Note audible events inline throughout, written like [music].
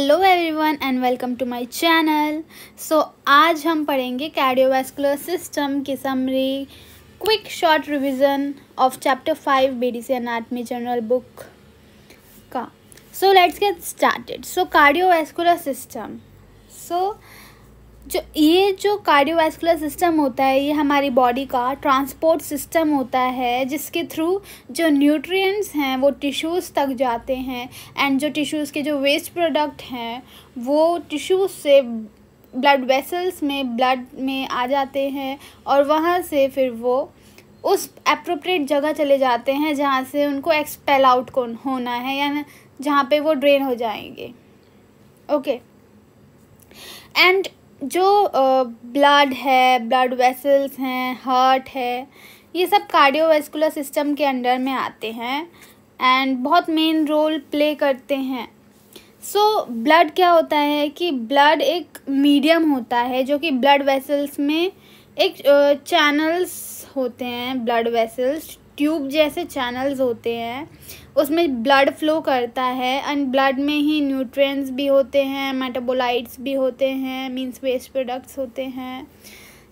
Hello everyone and welcome to my channel so आज हम पढ़ेंगे कार्डियोवैस्कुलर सिस्टम की summary quick short revision of chapter five BDC anatomy general book का so let's get started so cardiovascular system so जो ये जो cardiovascular system होता है ये हमारी बॉडी का ट्रांसपोर्ट सिस्टम होता है जिसके थ्रू जो न्यूट्रिएंट्स हैं वो टिश्यूज़ तक जाते हैं एंड जो टिश्यूज़ के जो वेस्ट प्रोडक्ट हैं वो टिश्यूज़ से ब्लड वेसल्स में ब्लड में आ जाते हैं और वहाँ से फिर वो उस अप्रोप्रिएट जगह चले जाते हैं जहाँ से उनको एक्सपेल आउट होना है या जहाँ पे वो ड्रेन हो जाएंगे ओके एंड जो ब्लड है ब्लड वेसल्स हैं हार्ट है ये सब कार्डियोवेस्कुलर सिस्टम के अंडर में आते हैं एंड बहुत मेन रोल प्ले करते हैं सो so, ब्लड क्या होता है कि ब्लड एक मीडियम होता है जो कि ब्लड वेसल्स में एक चैनल्स होते हैं ब्लड वेसल्स ट्यूब जैसे चैनल्स होते हैं उसमें ब्लड फ्लो करता है एंड ब्लड में ही न्यूट्रिएंट्स भी होते हैं मेटाबोलाइट्स भी होते हैं मींस वेस्ट प्रोडक्ट्स होते हैं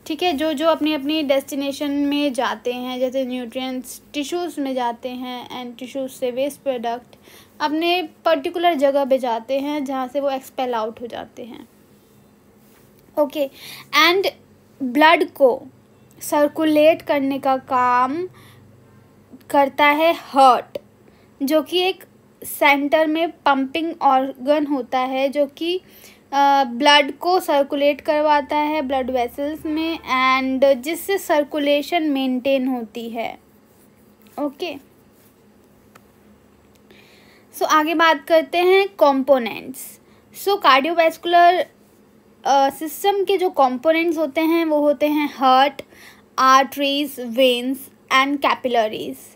ठीक है जो जो अपनी अपनी डेस्टिनेशन में जाते हैं जैसे न्यूट्रिएंट्स टिश्यूज़ में जाते हैं एंड टिश्यूज़ से वेस्ट प्रोडक्ट अपने पर्टिकुलर जगह पे जाते हैं जहाँ से वो एक्सपेल आउट हो जाते हैं ओके एंड ब्लड को सर्कुलेट करने का काम करता है हर्ट जो कि एक सेंटर में पंपिंग ऑर्गन होता है जो कि ब्लड को सर्कुलेट करवाता है ब्लड वेसल्स में एंड जिससे सर्कुलेशन मेंटेन होती है ओके सो आगे बात करते हैं कंपोनेंट्स सो कार्डियोवैस्कुलर सिस्टम के जो कंपोनेंट्स होते हैं वो होते हैं heart arteries veins and capillaries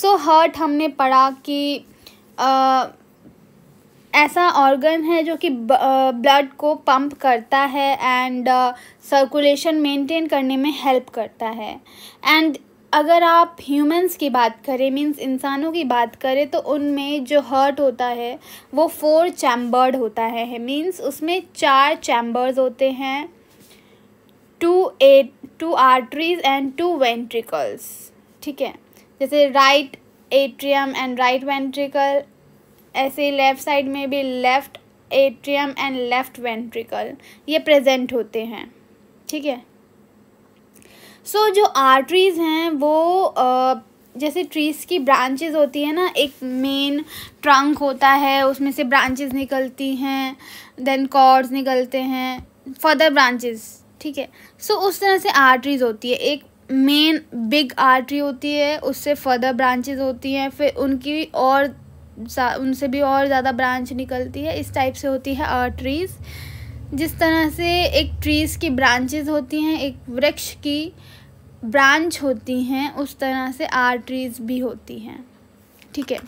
so heart हमने पढ़ा कि आ, ऐसा ऑर्गन है जो कि ब्लड को पंप करता है एंड सर्कुलेशन मेंटेन करने में हेल्प करता है एंड अगर आप ह्यूमंस की बात करें मींस इंसानों की बात करें तो उनमें जो हर्ट होता है वो फोर चैम्बर्ड होता है मींस उसमें चार चैम्बर्स होते हैं two a two arteries and two ventricles ठीक है जैसे right atrium and right ventricle ऐसे लेफ़्ट साइड में भी left atrium and left ventricle ये प्रेजेंट होते हैं ठीक है सो so, जो आर्टरीज़ हैं वो आ, जैसे ट्रीज़ की ब्रांचेस होती है ना एक मेन ट्रंक होता है उसमें से ब्रांचेस निकलती हैं देन कॉर्ड्स निकलते हैं फर्दर ब्रांचेस ठीक है सो so, उस तरह से आर्टरीज होती है एक मेन बिग आर्टरी होती है उससे फर्दर ब्रांचेज होती हैं फिर उनकी और उनसे भी और ज़्यादा ब्रांच निकलती है इस टाइप से होती है आर्टरीज़ जिस तरह से एक ट्रीज़ की ब्रांचेज होती हैं एक वृक्ष की ब्रांच होती हैं उस तरह से आर्टरीज़ भी होती हैं ठीक है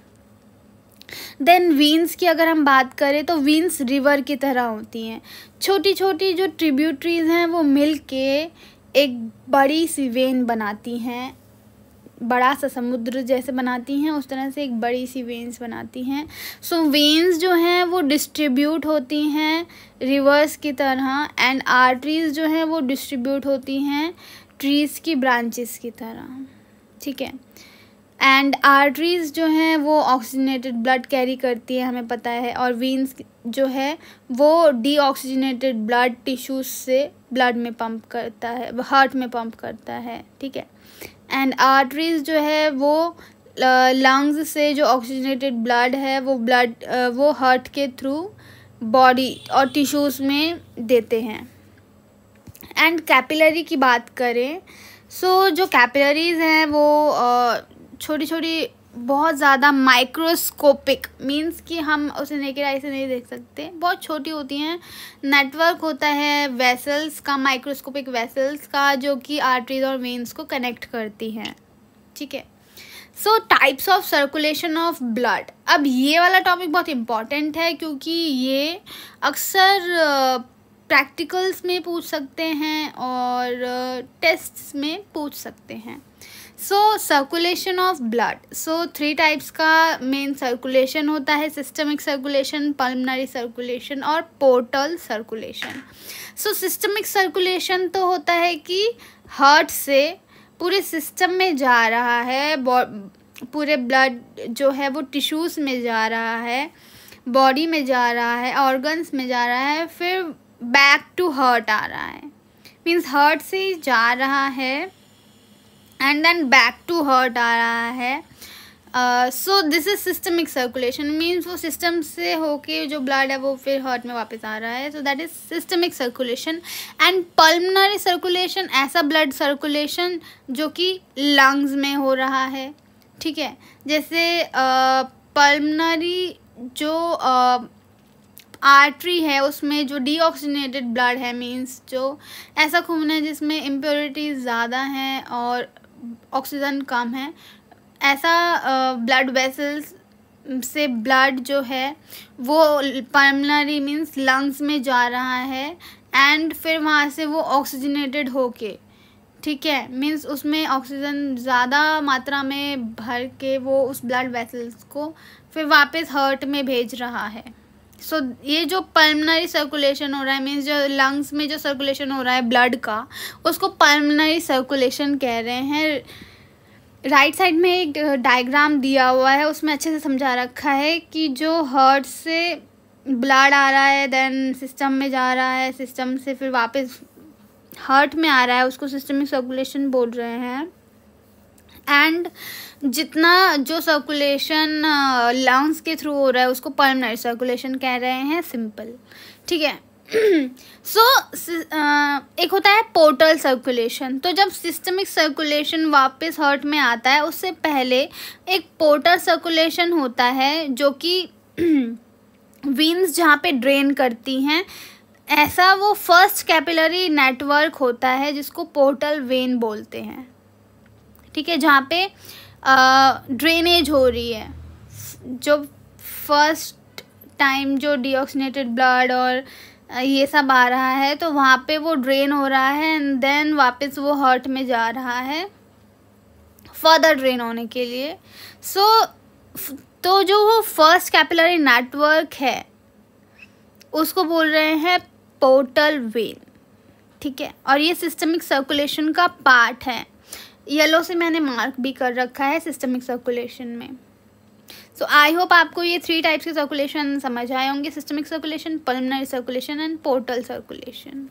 देन वीन्स की अगर हम बात करें तो वीन्स रिवर की तरह होती हैं छोटी छोटी जो ट्रिब्यूटरीज़ हैं वो मिल के एक बड़ी सी वेन बनाती हैं बड़ा सा समुद्र जैसे बनाती हैं उस तरह से एक बड़ी सी वेन्स बनाती हैं सो वेन्स जो हैं वो डिस्ट्रीब्यूट होती हैं रिवर्स की तरह एंड आर्टरीज जो हैं वो डिस्ट्रीब्यूट होती हैं ट्रीज़ की ब्रांचेस की तरह ठीक है एंड आर्टरीज़ जो हैं वो ऑक्सीजनेटेड ब्लड कैरी करती है हमें पता है और वीन्स जो है वो डीऑक्सीजनेटेड ब्लड टिश्यूज से ब्लड में पंप करता है हार्ट में पंप करता है ठीक है एंड आर्टरीज़ जो है वो लंग्स से जो ऑक्सीजनेटेड ब्लड है वो ब्लड वो हार्ट के थ्रू बॉडी और टिश्यूज़ में देते हैं एंड कैपिलरी की बात करें सो so, जो कैपिलरीज़ हैं वो आ, छोटी छोटी बहुत ज़्यादा माइक्रोस्कोपिक मीन्स कि हम उसे नेकेड आई से नहीं देख सकते बहुत छोटी होती हैं नेटवर्क होता है वेसल्स का माइक्रोस्कोपिक वेसल्स का जो कि आर्टरीज और वेंस को कनेक्ट करती हैं ठीक है so types of circulation of blood अब ये वाला टॉपिक बहुत इम्पॉर्टेंट है क्योंकि ये अक्सर प्रैक्टिकल्स में पूछ सकते हैं और टेस्ट्स में पूछ सकते हैं so circulation of blood so three types का मेन सर्कुलेशन होता है सिस्टमिक सर्कुलेशन पल्मनरी सर्कुलेशन और portal circulation so systemic circulation तो होता है कि हार्ट से पूरे सिस्टम में जा रहा है पूरे ब्लड जो है वो टिश्यूज़ में जा रहा है बॉडी में जा रहा है ऑर्गन्स में जा रहा है फिर बैक टू हर्ट आ रहा है मीन्स हर्ट से ही जा रहा है and then back to heart आ रहा है so this is systemic circulation means वो सिस्टम से होके जो ब्लड है वो फिर हर्ट में वापस आ रहा है so that is systemic circulation and pulmonary circulation ऐसा ब्लड सर्कुलेशन जो कि लंग्स में हो रहा है ठीक है जैसे पल्मनरी uh, जो uh, आर्टरी है उसमें जो डीऑक्सीजनेटेड ब्लड है मीन्स जो ऐसा खून है जिसमें इम्प्योरिटीज़ ज़्यादा हैं और ऑक्सीजन कम है ऐसा ब्लड वेसल्स से ब्लड जो है वो पर्मनरी मीन्स लंग्स में जा रहा है एंड फिर वहाँ से वो ऑक्सीजनेटेड होके ठीक है मीन्स उसमें ऑक्सीजन ज़्यादा मात्रा में भर के वो उस ब्लड वेसल्स को फिर वापस हर्ट में भेज रहा है सो so, ये जो पल्मनरी सर्कुलेशन हो रहा है मीन्स जो लंग्स में जो सर्कुलेशन हो रहा है ब्लड का उसको पल्मनरी सर्कुलेशन कह रहे हैं राइट साइड में एक डायग्राम दिया हुआ है उसमें अच्छे से समझा रखा है कि जो हर्ट से ब्लड आ रहा है देन सिस्टम में जा रहा है सिस्टम से फिर वापस हर्ट में आ रहा है उसको सिस्टमिक सर्कुलेशन बोल रहे हैं एंड जितना जो सर्कुलेशन लंग्स uh, के थ्रू हो रहा है उसको पल्मनरी सर्कुलेशन कह रहे हैं सिंपल ठीक है सो [clears throat] so, uh, एक होता है पोर्टल सर्कुलेशन तो जब सिस्टमिक सर्कुलेशन वापस हर्ट में आता है उससे पहले एक पोर्टल सर्कुलेशन होता है जो कि वीन्स [clears throat] जहाँ पे ड्रेन करती हैं ऐसा वो फर्स्ट कैपिलरी नेटवर्क होता है जिसको पोर्टल वेन बोलते हैं ठीक है जहाँ पे ड्रेनेज हो रही है जो फर्स्ट टाइम जो डिऑक्सीनेटेड ब्लड और ये सब आ रहा है तो वहाँ पे वो ड्रेन हो रहा है एंड देन वापस वो हार्ट में जा रहा है फर्दर ड्रेन होने के लिए सो so, तो जो वो फर्स्ट कैपिलरी नेटवर्क है उसको बोल रहे हैं पोर्टल वेन ठीक है और ये सिस्टमिक सर्कुलेशन का पार्ट है येलो से मैंने मार्क भी कर रखा है सिस्टमिक सर्कुलेशन में सो आई होप आपको ये थ्री टाइप्स के सर्कुलेशन समझ आए होंगे systemic circulation pulmonary circulation and portal circulation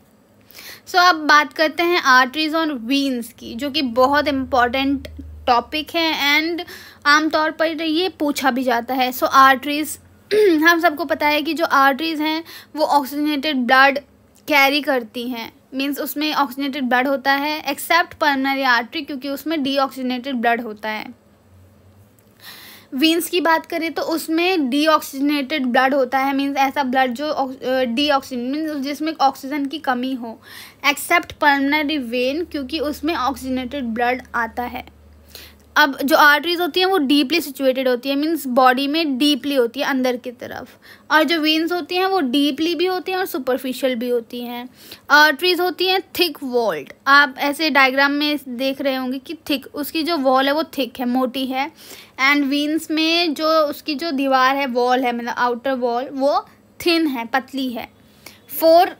so अब बात करते हैं आर्टरीज और वीन्स की जो कि बहुत इम्पॉर्टेंट टॉपिक है एंड आमतौर पर ये पूछा भी जाता है सो so, आर्टरीज [clears throat] हम सबको पता है कि जो आर्टरीज हैं वो ऑक्सीजनेटेड ब्लड कैरी करती हैं मीन्स उसमें ऑक्सीजनेटेड ब्लड होता है एक्सेप्ट पर्मनरी आर्टरी क्योंकि उसमें डीऑक्सीजनेटेड ब्लड होता है वीन्स की बात करें तो उसमें डीऑक्सीजनेटेड ब्लड होता है मीन्स ऐसा ब्लड जो ऑक्सीजन मीन्स जिसमें ऑक्सीजन की कमी हो एक्सेप्ट पर्मनरी वेन क्योंकि उसमें ऑक्सीजनेटेड ब्लड आता है अब जो आर्टरीज होती हैं वो डीपली सिचुएटेड होती है मीन्स बॉडी में डीपली होती है अंदर की तरफ और जो वेन्स होती हैं वो डीपली भी होती हैं और सुपरफिशियल भी होती हैं आर्टरीज होती हैं थिक वॉल्ड आप ऐसे डायग्राम में देख रहे होंगे कि थिक उसकी जो वॉल है वो थिक है मोटी है एंड वेन्स में जो उसकी जो दीवार है वॉल है मतलब आउटर वॉल वो थिन है पतली है फोर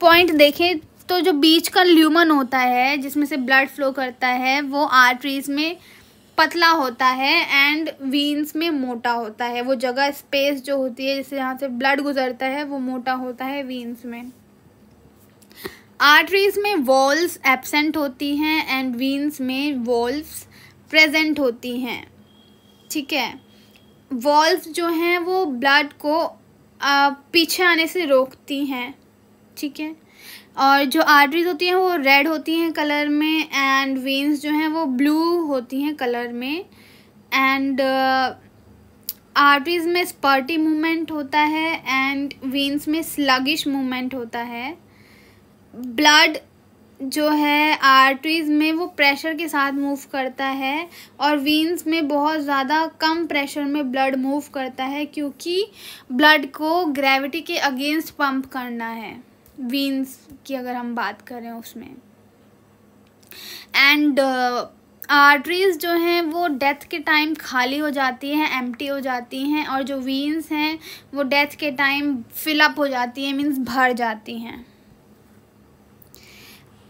पॉइंट देखें तो जो बीच का ल्यूमन होता है जिसमें से ब्लड फ्लो करता है वो आर्टरीज में पतला होता है एंड वीन्स में मोटा होता है वो जगह स्पेस जो होती है जिससे यहाँ से ब्लड गुजरता है वो मोटा होता है वीन्स में आर्टरीज में वॉल्स एबसेंट होती हैं एंड वीन्स में वॉल्स प्रेजेंट होती हैं ठीक है वॉल्स जो हैं वो ब्लड को आ, पीछे आने से रोकती हैं ठीक है और जो आर्टरीज होती हैं वो रेड होती हैं कलर में एंड वेंस जो हैं वो ब्लू होती हैं कलर में एंड आर्टरीज uh, में स्पर्टी मूवमेंट होता है एंड वेंस में स्लगिश मूवमेंट होता है ब्लड जो है आर्टरीज में वो प्रेशर के साथ मूव करता है और वीन्स में बहुत ज़्यादा कम प्रेशर में ब्लड मूव करता है क्योंकि ब्लड को ग्रेविटी के अगेंस्ट पंप करना है वीन्स की अगर हम बात करें उसमें एंड आर्टरीज uh, जो हैं वो डेथ के टाइम खाली हो जाती हैं एम्प्टी हो जाती हैं और जो वीन्स हैं वो डेथ के टाइम फिलअप हो जाती हैं मीन्स भर जाती हैं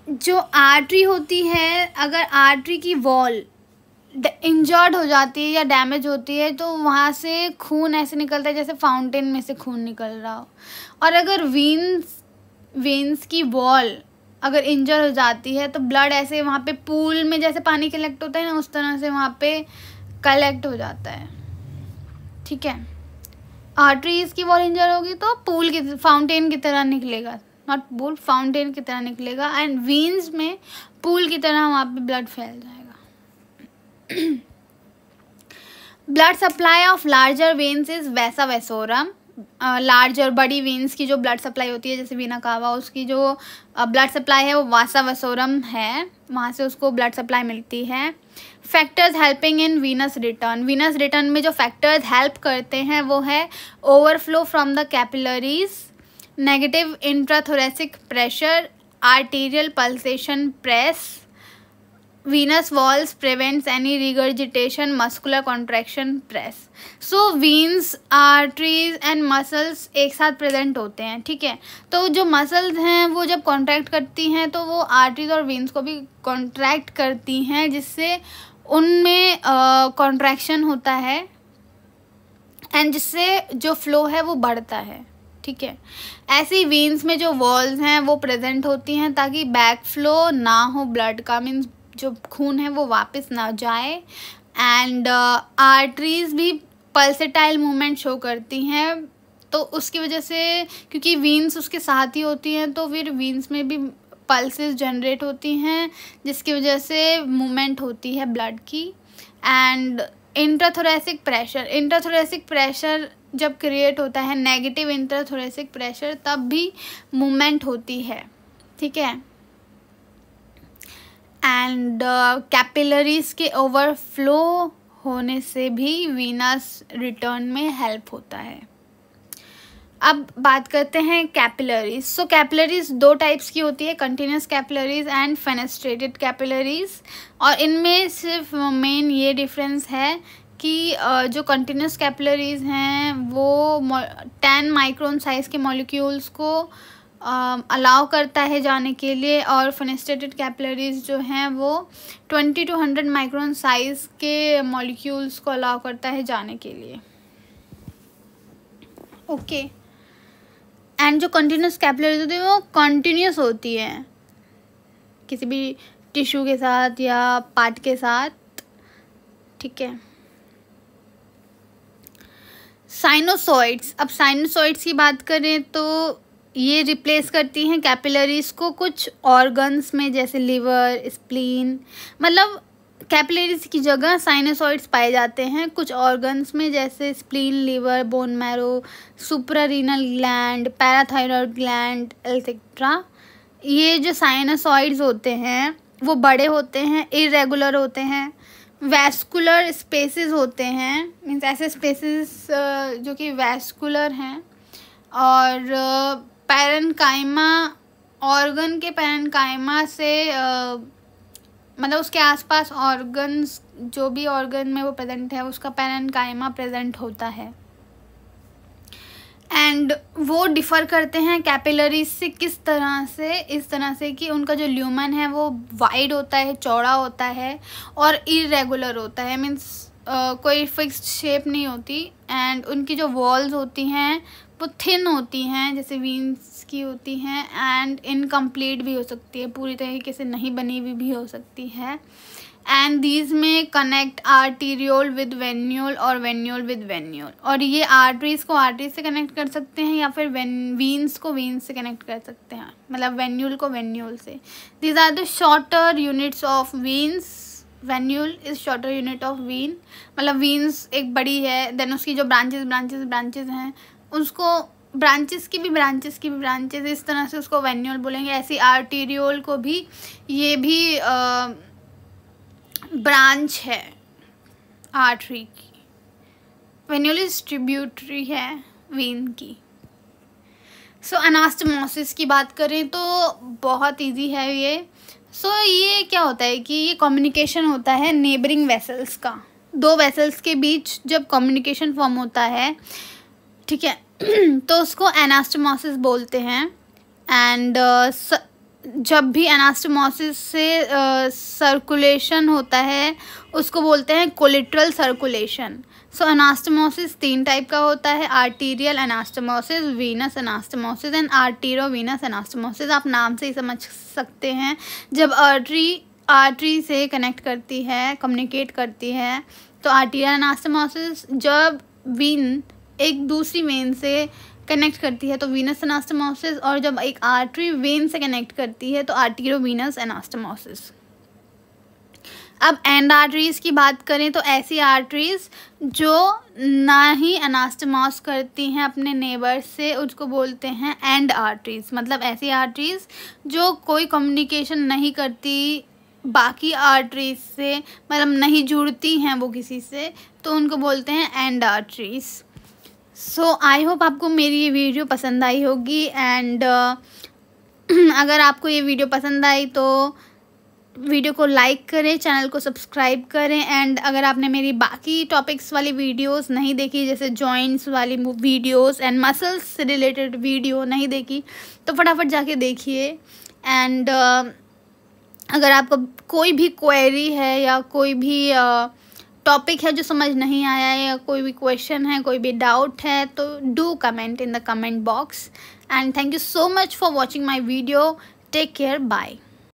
जो आर्टरी होती है अगर आर्टरी की वॉल इंजर्ड हो जाती है या डैमेज होती है तो वहाँ से खून ऐसे निकलता है जैसे फाउंटेन में से खून निकल रहा हो और अगर वीन्स वेंस की वॉल अगर इंजर हो जाती है तो ब्लड ऐसे वहाँ पे पूल में जैसे पानी कलेक्ट होता है ना उस तरह से वहाँ पे कलेक्ट हो जाता है ठीक है आर्टरीज की वॉल इंजर होगी तो पूल की फाउंटेन की तरह निकलेगा नॉट पूल फाउंटेन की तरह निकलेगा एंड वेन्स में पूल की तरह वहाँ पे ब्लड फैल जाएगा blood supply of larger veins is vasa vasorum large और बड़ी वेंस की जो ब्लड सप्लाई होती है जैसे वीना कावा उसकी जो ब्लड सप्लाई है वो वासा वसोरम है वहाँ से उसको ब्लड सप्लाई मिलती है factors helping in venous return venous return में जो फैक्टर्स हेल्प करते हैं वो है overflow from the capillaries negative intrathoracic pressure arterial pulsation press venous walls prevents any regurgitation muscular contraction press so veins arteries and muscles एक साथ present होते हैं ठीक है तो जो मसल्स हैं वो जब कॉन्ट्रैक्ट करती हैं तो वो आर्ट्रीज और वीन्स को भी कॉन्ट्रैक्ट करती हैं जिससे उनमें कॉन्ट्रैक्शन uh, होता है एंड जिससे जो फ्लो है वो बढ़ता है ठीक है ऐसी वीन्स में जो वॉल्स हैं वो प्रेजेंट होती हैं ताकि बैक फ्लो ना हो ब्लड का मीन्स जो खून है वो वापस ना जाए एंड आर्टरीज़ uh, भी पल्सेटाइल मूवमेंट शो करती हैं तो उसकी वजह से क्योंकि वीन्स उसके साथ ही होती हैं तो फिर वीन्स में भी पल्सेस जनरेट होती हैं जिसकी वजह से मूवमेंट होती है ब्लड की and intrathoracic pressure intrathoracic pressure जब क्रिएट होता है नेगेटिव इंट्राथोरेसिक प्रेशर तब भी मूवमेंट होती है ठीक है एंड कैपिलरीज uh, के ओवरफ्लो होने से भी वीनस रिटर्न में हेल्प होता है अब बात करते हैं कैपिलरीज सो कैपिलरीज दो टाइप्स की होती है continuous capillaries and fenestrated capillaries और इनमें सिर्फ मेन ये डिफरेंस है कि uh, जो कंटिन्यूस कैपिलरीज हैं वो टेन माइक्रोन साइज़ के मॉलिक्यूल्स को अलाउ um, करता है जाने के लिए और फनेस्टेटेड कैपलरीज जो हैं वो twenty to hundred micron size के मॉलिक्यूल्स को अलाउ करता है जाने के लिए ओके okay. एंड जो कंटिन्यूस कैपलरीज होती है वो कंटिन्यूस होती है किसी भी टिश्यू के साथ या पार्ट के साथ ठीक है साइनोसॉइड्स अब साइनोसॉइड्स की बात करें तो ये रिप्लेस करती हैं कैपिलरीज को कुछ ऑर्गन्स में जैसे लिवर स्प्लीन मतलब कैपिलरीज की जगह साइनोसॉइड्स पाए जाते हैं कुछ ऑर्गन्स में जैसे spleen liver bone marrow suprarenal gland parathyroid gland etcetera ये जो साइनोसॉइड्स होते हैं वो बड़े होते हैं इरेगुलर होते हैं वैस्कुलर स्पेसेस होते हैं मीन्स ऐसे स्पेसेस जो कि वैस्कुलर हैं और पैरनकाइमा ऑर्गन के पैरनकाइमा से आ, मतलब उसके आसपास ऑर्गन्स जो भी ऑर्गन में वो प्रेजेंट है उसका पैरनकाइमा प्रेजेंट होता है एंड वो डिफ़र करते हैं कैपिलरीज से किस तरह से इस तरह से कि उनका जो ल्यूमन है वो वाइड होता है चौड़ा होता है और इरेगुलर होता है मीन्स कोई फिक्स शेप नहीं होती एंड उनकी जो वॉल्स होती हैं वो थिन होती हैं जैसे वीन्स की होती हैं एंड इनकम्प्लीट भी हो सकती है पूरी तरीके से नहीं बनी हुई भी, भी हो सकती है एंड दीज में कनेक्ट आर्टीरियोल विद वेन्यूल और वेन्यूल विद वेन्यूल और ये आर्टरीज को आर्टरीज से कनेक्ट कर सकते हैं या फिर वीन्स को वीन्स से कनेक्ट कर सकते हैं मतलब वेन्यूल को वेन्यूल से these are the shorter units of veins venule is shorter unit of vein मतलब वीन्स एक बड़ी है देन उसकी जो ब्रांचेज ब्रांचेज ब्रांचेज हैं उसको ब्रांचेस की भी ब्रांचेस की भी ब्रांचेस इस तरह से उसको वेन्यूल बोलेंगे ऐसी आर्टीरियोल को भी ये भी आ, ब्रांच है आर्टरी की वेन्यूल इज ट्रिब्यूटरी है वीन की सो so, अनास्टमोसिस की बात करें तो बहुत इजी है ये सो so, ये क्या होता है कि ये कम्युनिकेशन होता है नेबरिंग वेसल्स का दो वेसल्स के बीच जब कम्युनिकेशन फॉर्म होता है ठीक है [clears throat] तो उसको एनास्टमोसिस बोलते हैं एंड जब भी एनास्टमोसिस से सर्कुलेशन होता है उसको बोलते हैं कोलिट्रल सर्कुलेशन सो एनास्टमोसिस तीन टाइप का होता है arterial anastomosis venous anastomosis and arterio venous anastomosis आप नाम से ही समझ सकते हैं जब आर्टरी आर्टरी से कनेक्ट करती है कम्युनिकेट करती है तो आर्टीरियल एनास्टमोसिस जब वीन एक दूसरी वेन से कनेक्ट करती है तो वीनस एनास्टमोसिस और जब एक आर्टरी वेन से कनेक्ट करती है तो आर्टीरो वीनस एनास्टमोसिस अब एंड आर्टरीज की बात करें तो ऐसी आर्टरीज जो ना ही अनास्टमॉस करती हैं अपने नेबर से उसको बोलते हैं एंड आर्टरीज मतलब ऐसी आर्टरीज जो कोई कम्युनिकेशन नहीं करती बाकी आर्टरीज से मतलब नहीं जुड़ती हैं वो किसी से तो उनको बोलते हैं and arteries so I hope आपको मेरी ये वीडियो पसंद आई होगी एंड uh, [clears throat] अगर आपको ये वीडियो पसंद आई तो वीडियो को लाइक करें चैनल को सब्सक्राइब करें एंड अगर आपने मेरी बाकी टॉपिक्स वाली वीडियोस नहीं देखी जैसे जॉइंट्स वाली वीडियोस एंड मसल्स से रिलेटेड वीडियो नहीं देखी तो फटाफट जाके देखिए एंड uh, अगर आपको कोई भी क्वेरी है या कोई भी uh, टॉपिक है जो समझ नहीं आया है या कोई भी क्वेश्चन है कोई भी डाउट है तो do comment in the comment box and thank you so much for watching my video take care bye